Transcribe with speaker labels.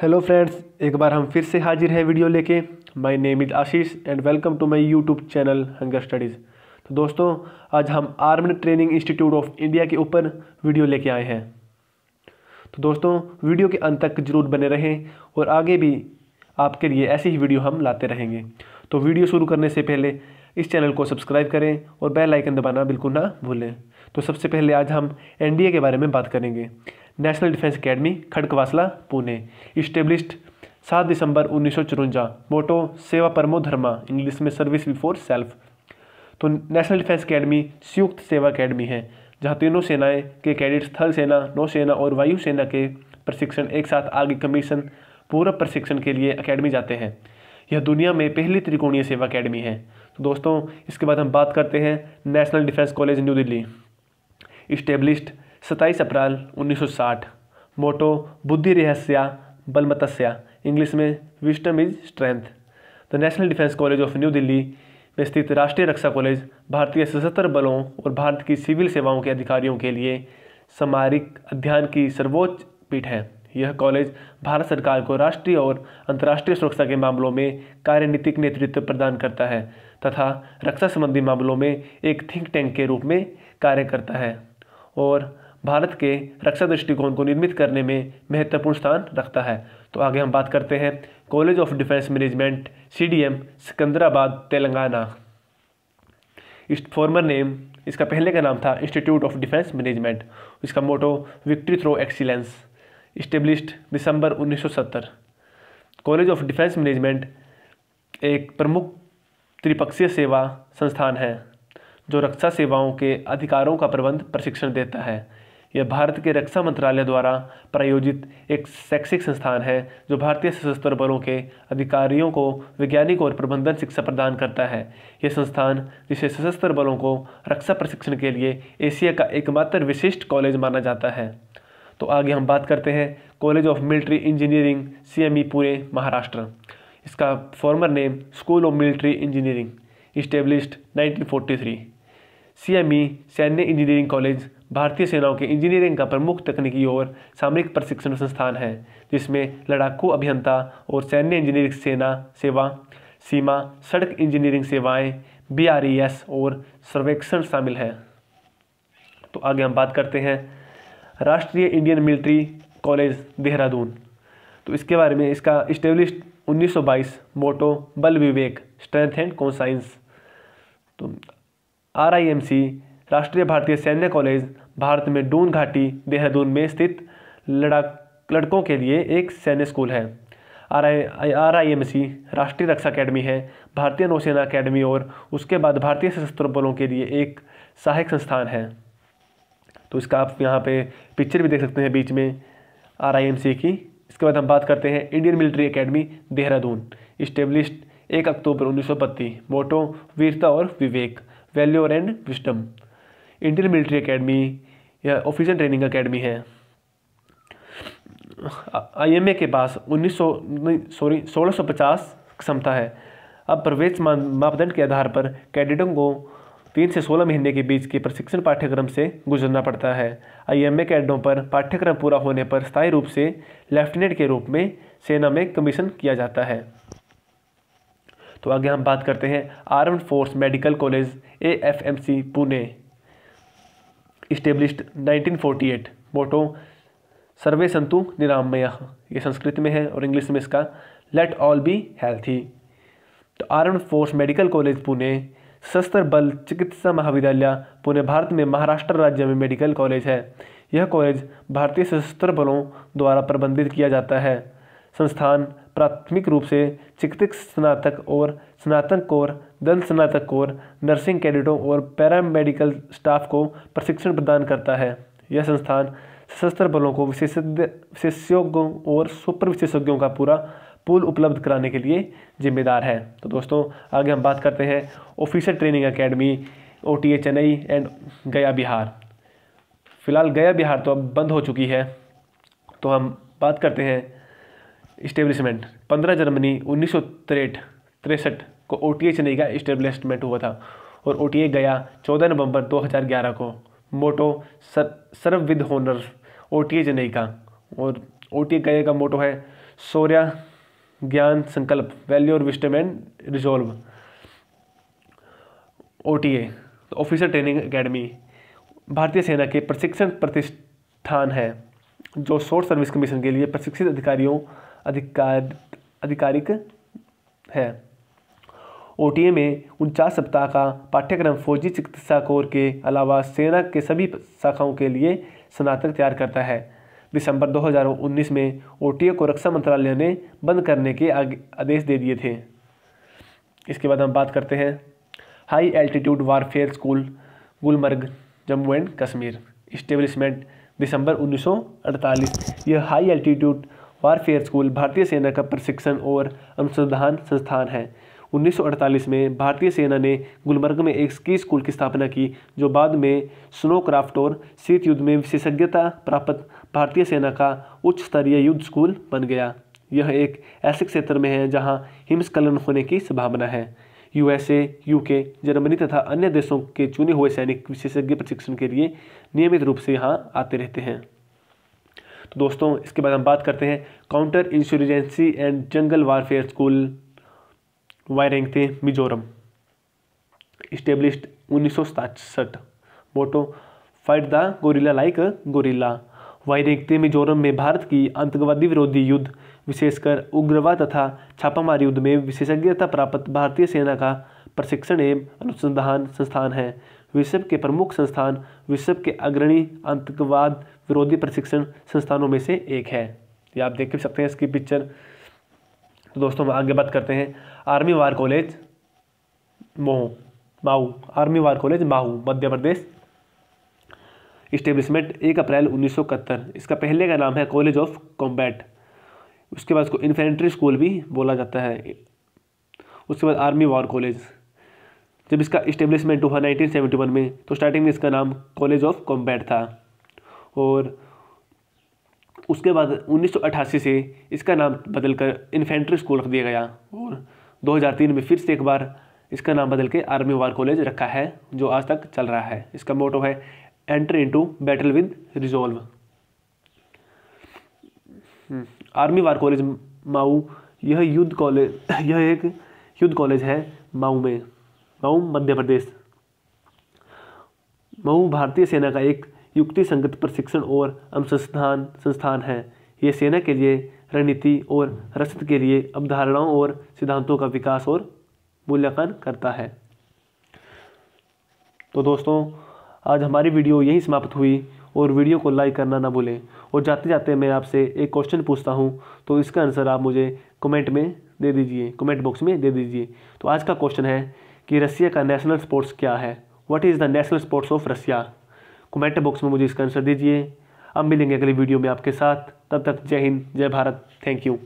Speaker 1: hello friends एक बार हम फिर से हाजिर हैं वीडियो लेके my name is Ashish and welcome to my YouTube channel Hunger Studies तो दोस्तों आज हम Army Training Institute of India के ऊपर वीडियो लेके आए हैं तो दोस्तों वीडियो के अंत तक जरूर बने रहें और आगे भी आपके लिए ऐसी ही वीडियो हम लाते रहेंगे तो वीडियो शुरू करने से पहले इस चैनल को सब्सक्राइब करें और बेल आइकन दबाना बिल्कुल ना भूलें तो सबसे पहले आज हम एनडीए के बारे में बात करेंगे National Defence Academy Khadakwasla Pune established सात दिसंबर उन्नीस सौ चुरुंजा मोटो सेवा परमो धर्मा इंग्लिश में सर्विस बिफोर सेल्फ तो नेशनल डिफेंस अकेडमी संयुक्त सेवा अकेडमी है जहाँ तीनों सेनाएं के कैडेट्स थल सेना नौसेना और वायुसेना के प्रशिक्षण एक साथ आगे कमीशन पूर्व प्रशिक्षण के लिए अकेडमी जाते हैं यह दुनिया में पहली त्रिकोणीय सेवा अकेडमी है तो दोस्तों इसके बाद हम बात करते हैं National Defence College New Delhi established सत्ताईस अप्रैल 1960 मोटो बुद्धि रहस्या बलमतस्या इंग्लिश में wisdom is strength the National Defence College of New Delhi में स्थित राष्ट्रीय रक्षा कॉलेज भारतीय सशस्त्र बलों और भारत की सिविल सेवाओं के अधिकारियों के लिए सामरिक अध्ययन की सर्वोच्च पीठ है यह कॉलेज भारत सरकार को राष्ट्रीय और अंतर्राष्ट्रीय सुरक्षा के मामलों में कार्यनीतिक नेतृत्व प्रदान करता है तथा रक्षा संबंधी मामलों में एक थिंक टैंक के रूप में कार्य करता है और भारत के रक्षा दृष्टिकोण को निर्मित करने में महत्वपूर्ण स्थान रखता है तो आगे हम बात करते हैं College of Defence Management CDM Secunderabad Telangana इस फॉर्मर नेम इसका पहले का नाम था इंस्टीट्यूट ऑफ डिफेंस मैनेजमेंट इसका motto victory through excellence established दिसंबर 1970 कॉलेज ऑफ डिफेंस मैनेजमेंट एक प्रमुख त्रिपक्षीय सेवा संस्थान है जो रक्षा सेवाओं के अधिकारों का प्रबंध प्रशिक्षण देता है यह भारत के रक्षा मंत्रालय द्वारा प्रायोजित एक शैक्षिक संस्थान है जो भारतीय सशस्त्र बलों के अधिकारियों को वैज्ञानिक और प्रबंधन शिक्षा प्रदान करता है यह संस्थान जिसे सशस्त्र बलों को रक्षा प्रशिक्षण के लिए एशिया का एकमात्र विशिष्ट कॉलेज माना जाता है तो आगे हम बात करते हैं College of Military Engineering C Pune Maharashtra इसका former name School of Military Engineering established 1943 CME सैन्य इंजीनियरिंग कॉलेज भारतीय सेनाओं के इंजीनियरिंग का प्रमुख तकनीकी और सामरिक प्रशिक्षण संस्थान है जिसमें लड़ाकू अभियंता और सैन्य इंजीनियरिंग सेना सेवा सीमा सड़क इंजीनियरिंग सेवाएं बीआरईएस e और सर्वेक्षण शामिल हैं तो आगे हम बात करते हैं राष्ट्रीय इंडियन मिलिट्री कॉलेज देहरादून तो इसके बारे में इसका इस्टेब्लिश 1922 मोटो बल विवेक स्ट्रेंथ एंड कॉन्साइंस तो आर आई एम सी राष्ट्रीय भारतीय सैन्य कॉलेज भारत में डून घाटी देहरादून में स्थित लड़ा लड़कों के लिए एक सैन्य स्कूल है R I R I M C राष्ट्रीय रक्षा अकेडमी है भारतीय नौसेना अकेडमी और उसके बाद भारतीय सशस्त्र बलों के लिए एक सहायक संस्थान है तो इसका आप यहाँ पे पिक्चर भी देख सकते हैं बीच में आर आई एम सी की इसके बाद हम बात करते हैं Indian Military Academy Dehradun establish एक अक्टूबर उन्नीस सौ मोटो वीरता और विवेक valour and wisdom Indian Military Academy या ऑफिसर ट्रेनिंग अकेडमी है आईएमए के पास उन्नीस सौ सॉरी सोलह सौ पचास क्षमता है अब प्रवेश मापदंड के आधार पर कैडेटों को तीन से सोलह महीने के बीच के प्रशिक्षण पाठ्यक्रम से गुजरना पड़ता है आई एम कैडों पर पाठ्यक्रम पूरा होने पर स्थायी रूप से लेफ्टिनेंट के रूप में सेना में कमीशन किया जाता है तो आगे हम बात करते हैं Armed Force medical College A Pune established 1948 motto सर्वे संतु निरामय ये संस्कृत में है और इंग्लिश में इसका लेट ऑल बी हेल्थी तो arm force medical college Pune सशस्त्र बल चिकित्सा महाविद्यालय पुणे भारत में महाराष्ट्र राज्य में मेडिकल कॉलेज है यह कॉलेज भारतीय सशस्त्र बलों द्वारा प्रबंधित किया जाता है संस्थान प्राथमिक रूप से चिकित्सक स्नातक और स्नातक कोर दंत स्नातक कोर नर्सिंग कैडेटों और पैरामेडिकल स्टाफ को प्रशिक्षण प्रदान करता है यह संस्थान सशस्त्र बलों को विशेषज्ञ विशेषज्ञों और सुपर विशेषज्ञों का पूरा पुल उपलब्ध कराने के लिए जिम्मेदार है तो दोस्तों आगे हम बात करते हैं Officer training Academy O T A Chennai and Gaya Bihar फिलहाल गया बिहार तो अब बंद हो चुकी है तो हम बात करते हैं इस्टेब्लिशमेंट पंद्रह जनवरी उन्नीस सौ तिरसठ को ओ टी ए चेन्नई का इस्टेब्लिशमेंट हुआ था और ओ टी ए गया चौदह नवंबर दो हजार ग्यारह को motto sir serve with honour O T A Chennai का और ओ टी ए गए का मोटो है सौर्या ज्ञान संकल्प वैल्यू और wisdom and resolve O T A officer training academy भारतीय सेना के प्रशिक्षण प्रतिष्ठान है जो शॉर्ट सर्विस कमीशन के लिए प्रशिक्षित अधिकारियों अधिकार आधिकारिक है ओ में उनचास सप्ताह का पाठ्यक्रम फौजी चिकित्सा कोर के अलावा सेना के सभी शाखाओं के लिए स्नातक तैयार करता है दिसंबर 2019 में ओ को रक्षा मंत्रालय ने बंद करने के आदेश दे दिए थे इसके बाद हम बात करते हैं High Altitude Warfare School Gulmarg Jammu and Kashmir establishment दिसंबर 1948 यह हाई एल्टीट्यूड वारफेयर स्कूल भारतीय सेना का प्रशिक्षण और अनुसंधान संस्थान है 1948 में भारतीय सेना ने गुलमर्ग में एक स्की स्कूल की स्थापना की जो बाद में स्नो क्राफ्ट और शीत युद्ध में विशेषज्ञता प्राप्त भारतीय सेना का उच्च स्तरीय युद्ध स्कूल बन गया यह एक ऐसे क्षेत्र में है जहां हिमस्खलन होने की संभावना है यूएसए यूके जर्मनी तथा अन्य देशों के चुने हुए सैनिक विशेषज्ञ प्रशिक्षण के लिए नियमित रूप से यहाँ आते रहते हैं तो दोस्तों इसके बाद हम बात करते हैं counter insurgency and jungle warfare school वायरिंग थे मिजोरम इस्टेब्लिश्ड उन्नीस motto fight the guerrilla like guerrilla थे मिजोरम में भारत की आतंकवादी विरोधी युद्ध विशेषकर उग्रवाद तथा छापामारी युद्ध में विशेषज्ञता प्राप्त भारतीय सेना का प्रशिक्षण एवं अनुसंधान संस्थान है विश्व के प्रमुख संस्थान विश्व के अग्रणी आतंकवाद विरोधी प्रशिक्षण संस्थानों में से एक है ये आप देख भी सकते हैं इसकी पिक्चर तो दोस्तों हम आगे बात करते हैं आर्मी वार कॉलेज मोह माऊ आर्मी वार कॉलेज माहू मध्य प्रदेश इस्टेब्लिशमेंट एक अप्रैल उन्नीस इसका पहले का नाम है कॉलेज ऑफ कॉम्बैट उसके बाद इसको इन्फेंट्री स्कूल भी बोला जाता है उसके बाद आर्मी वॉर कॉलेज जब इसका इस्टेब्लिशमेंट हुआ 1971 में तो स्टार्टिंग में इसका नाम कॉलेज ऑफ कॉम्बैट था और उसके बाद 1988 से इसका नाम बदलकर इन्फेंट्री स्कूल रख दिया गया और 2003 में फिर से एक बार इसका नाम बदल के आर्मी वार कॉलेज रखा है जो आज तक चल रहा है इसका मोटो है entry into battle with resolve Army War College Mhow यह युद्ध कॉलेज यह एक युद्ध कॉलेज है माऊ में मऊ मध्य प्रदेश मऊ भारतीय सेना का एक युक्ति संगत प्रशिक्षण और अनुसंधान संस्थान है ये सेना के लिए रणनीति और रसद के लिए अवधारणाओं और सिद्धांतों का विकास और मूल्यांकन करता है तो दोस्तों आज हमारी वीडियो यहीं समाप्त हुई और वीडियो को लाइक करना ना भूलें और जाते जाते मैं आपसे एक क्वेश्चन पूछता हूँ तो इसका आंसर आप मुझे कमेंट में दे दीजिए कमेंट बॉक्स में दे दीजिए तो आज का क्वेश्चन है कि रसिया का नेशनल स्पोर्ट्स क्या है what is the national sports of Russia comment box में मुझे इसका आंसर दीजिए अब मिलेंगे अगली वीडियो में आपके साथ तब तक जय हिंद जय भारत थैंक यू